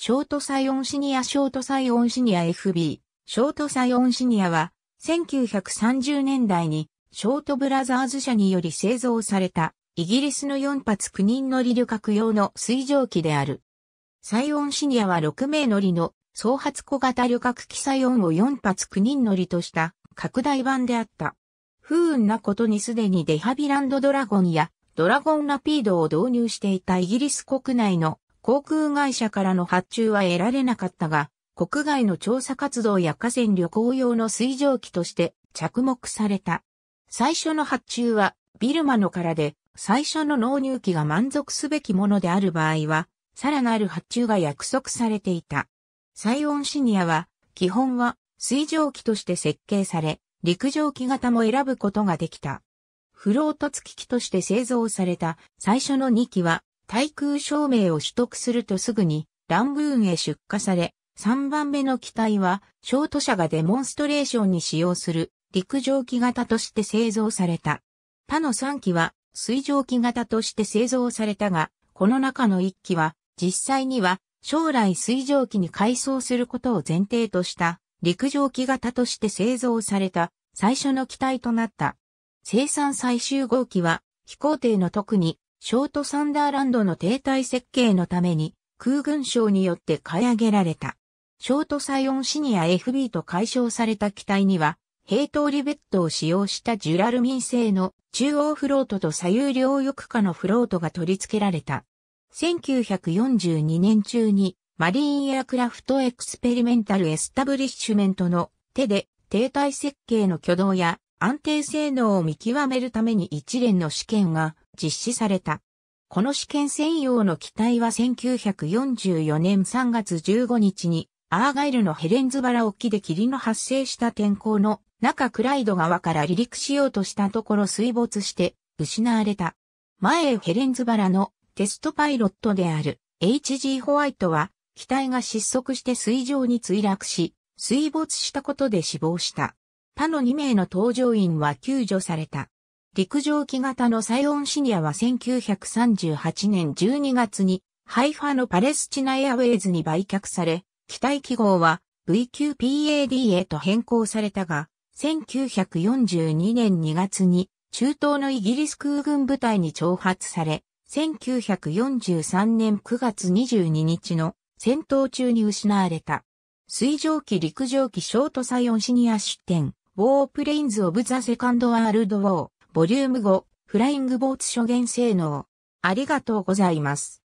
ショートサイオンシニアショートサイオンシニア FB、ショートサイオンシニアは、1930年代に、ショートブラザーズ社により製造された、イギリスの4発9人乗り旅客用の水蒸気である。サイオンシニアは6名乗りの、総発小型旅客機サイオンを4発9人乗りとした、拡大版であった。不運なことにすでにデハビランドドラゴンや、ドラゴンラピードを導入していたイギリス国内の航空会社からの発注は得られなかったが、国外の調査活動や河川旅行用の水蒸気として着目された。最初の発注はビルマのからで最初の納入期が満足すべきものである場合は、さらなる発注が約束されていた。サイオンシニアは、基本は水蒸気として設計され、陸上機型も選ぶことができた。フロート付き機として製造された最初の2機は対空照明を取得するとすぐにラングーンへ出荷され、3番目の機体は、ショート社がデモンストレーションに使用する陸上機型として製造された。他の3機は水上機型として製造されたが、この中の1機は実際には将来水上機に改装することを前提とした陸上機型として製造された最初の機体となった。生産最終号機は飛行艇の特にショートサンダーランドの停滞設計のために空軍省によって買い上げられた。ショートサイオンシニア FB と解消された機体には、平等リベットを使用したジュラルミン製の中央フロートと左右両翼下のフロートが取り付けられた。1942年中にマリーンエアクラフトエクスペリメンタルエスタブリッシュメントの手で停滞設計の挙動や安定性能を見極めるために一連の試験が実施された。この試験専用の機体は1944年3月15日にアーガイルのヘレンズバラ沖で霧の発生した天候の中クライド川から離陸しようとしたところ水没して失われた。前ヘレンズバラのテストパイロットである H.G. ホワイトは機体が失速して水上に墜落し、水没したことで死亡した。他の2名の搭乗員は救助された。陸上機型のサイオンシニアは1938年12月にハイファのパレスチナエアウェイズに売却され、機体記号は VQPAD へと変更されたが、1942年2月に中東のイギリス空軍部隊に挑発され、1943年9月22日の戦闘中に失われた。水蒸気陸上機ショートサイオンシニア出展。ウォープレインズ・オブ・ザ・セカンド・ワールド・ウォー、ボリューム5、フライング・ボーツ初言性能。ありがとうございます。